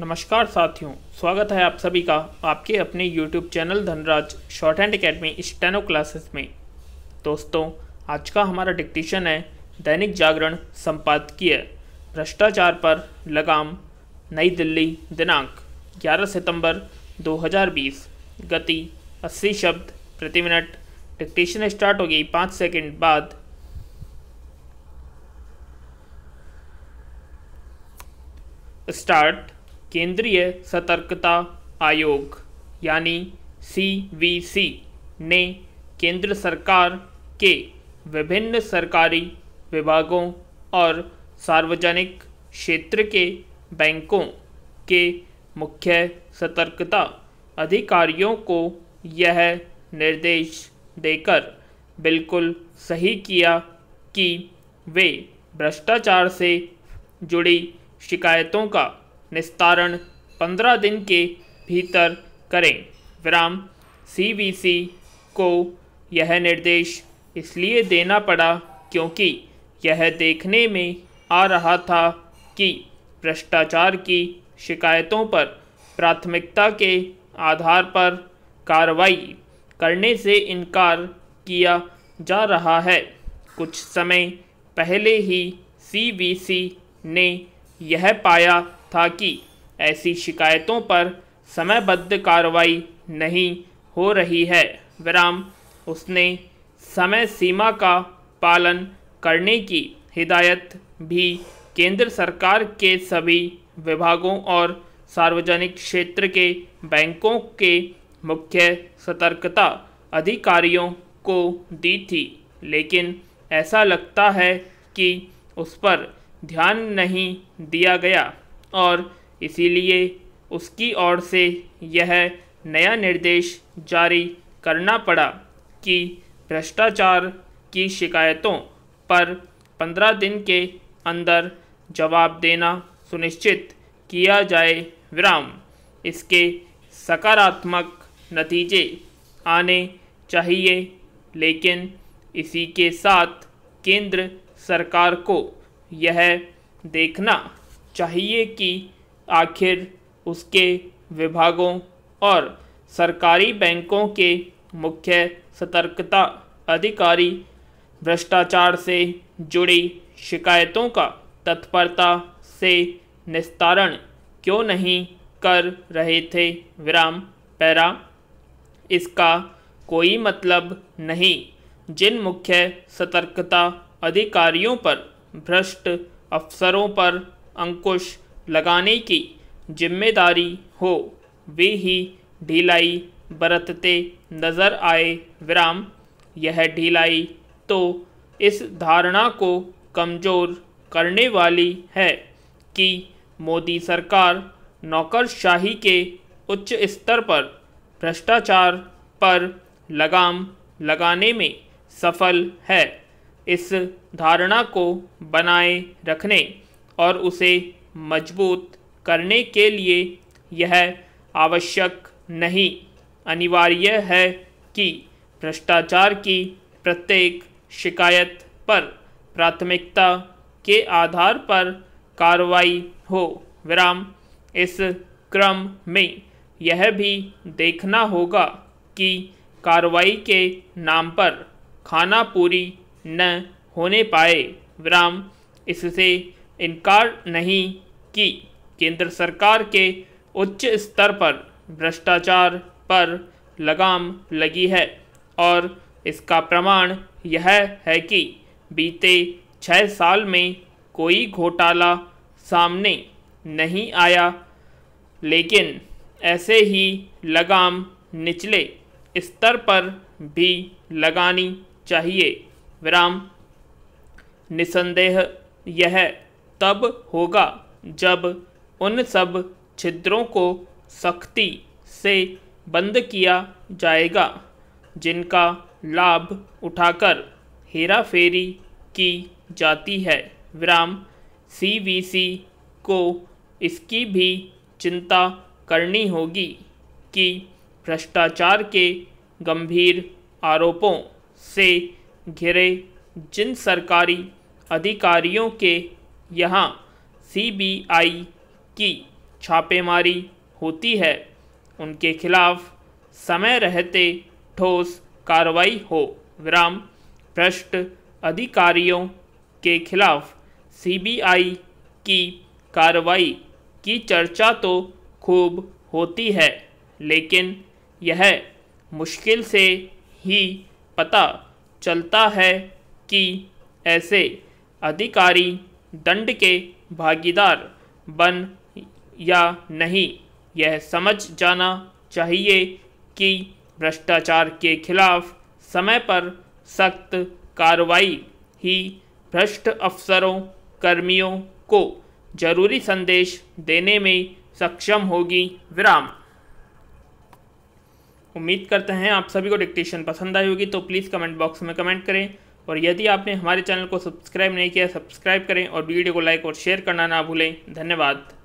नमस्कार साथियों स्वागत है आप सभी का आपके अपने YouTube channel Dhanraj shorthand academy steno classes में दोस्तों आज का हमारा डिक्टेशन है दैनिक जागरण संपादकीय भ्रष्टाचार पर लगाम नई दिल्ली दिनांक 11 सितंबर 2020 गति 80 शब्द प्रति मिनट डिक्टेशन स्टार्ट हो गई पाँच सेकेंड बाद स्टार्ट केंद्रीय सतर्कता आयोग यानी सी ने केंद्र सरकार के विभिन्न सरकारी विभागों और सार्वजनिक क्षेत्र के बैंकों के मुख्य सतर्कता अधिकारियों को यह निर्देश देकर बिल्कुल सही किया कि वे भ्रष्टाचार से जुड़ी शिकायतों का निस्तारण पंद्रह दिन के भीतर करें विराम सीबीसी को यह निर्देश इसलिए देना पड़ा क्योंकि यह देखने में आ रहा था कि भ्रष्टाचार की शिकायतों पर प्राथमिकता के आधार पर कार्रवाई करने से इनकार किया जा रहा है कुछ समय पहले ही सीबीसी ने यह पाया था कि ऐसी शिकायतों पर समयबद्ध कार्रवाई नहीं हो रही है विराम उसने समय सीमा का पालन करने की हिदायत भी केंद्र सरकार के सभी विभागों और सार्वजनिक क्षेत्र के बैंकों के मुख्य सतर्कता अधिकारियों को दी थी लेकिन ऐसा लगता है कि उस पर ध्यान नहीं दिया गया और इसीलिए उसकी ओर से यह नया निर्देश जारी करना पड़ा कि भ्रष्टाचार की शिकायतों पर पंद्रह दिन के अंदर जवाब देना सुनिश्चित किया जाए विराम इसके सकारात्मक नतीजे आने चाहिए लेकिन इसी के साथ केंद्र सरकार को यह देखना चाहिए कि आखिर उसके विभागों और सरकारी बैंकों के मुख्य सतर्कता अधिकारी भ्रष्टाचार से जुड़ी शिकायतों का तत्परता से निस्तारण क्यों नहीं कर रहे थे विराम पैरा इसका कोई मतलब नहीं जिन मुख्य सतर्कता अधिकारियों पर भ्रष्ट अफसरों पर अंकुश लगाने की जिम्मेदारी हो वे ही ढिलाई बरतते नज़र आए विराम यह ढिलाई तो इस धारणा को कमज़ोर करने वाली है कि मोदी सरकार नौकरशाही के उच्च स्तर पर भ्रष्टाचार पर लगाम लगाने में सफल है इस धारणा को बनाए रखने और उसे मजबूत करने के लिए यह आवश्यक नहीं अनिवार्य है कि भ्रष्टाचार की प्रत्येक शिकायत पर प्राथमिकता के आधार पर कार्रवाई हो विराम इस क्रम में यह भी देखना होगा कि कार्रवाई के नाम पर खाना पूरी न होने पाए विराम इससे इनकार नहीं कि केंद्र सरकार के उच्च स्तर पर भ्रष्टाचार पर लगाम लगी है और इसका प्रमाण यह है कि बीते छः साल में कोई घोटाला सामने नहीं आया लेकिन ऐसे ही लगाम निचले स्तर पर भी लगानी चाहिए विराम निसंदेह यह तब होगा जब उन सब छिद्रों को सख्ती से बंद किया जाएगा जिनका लाभ उठाकर हेरा फेरी की जाती है विराम सीवीसी को इसकी भी चिंता करनी होगी कि भ्रष्टाचार के गंभीर आरोपों से घिरे जिन सरकारी अधिकारियों के यहाँ सीबीआई की छापेमारी होती है उनके खिलाफ समय रहते ठोस कार्रवाई हो विराम भ्रष्ट अधिकारियों के खिलाफ सीबीआई की कार्रवाई की चर्चा तो खूब होती है लेकिन यह मुश्किल से ही पता चलता है कि ऐसे अधिकारी दंड के भागीदार बन या नहीं यह समझ जाना चाहिए कि भ्रष्टाचार के खिलाफ समय पर सख्त कार्रवाई ही भ्रष्ट अफसरों कर्मियों को जरूरी संदेश देने में सक्षम होगी विराम उम्मीद करते हैं आप सभी को डिक्टेशन पसंद आई होगी तो प्लीज़ कमेंट बॉक्स में कमेंट करें और यदि आपने हमारे चैनल को सब्सक्राइब नहीं किया सब्सक्राइब करें और वीडियो को लाइक और शेयर करना ना भूलें धन्यवाद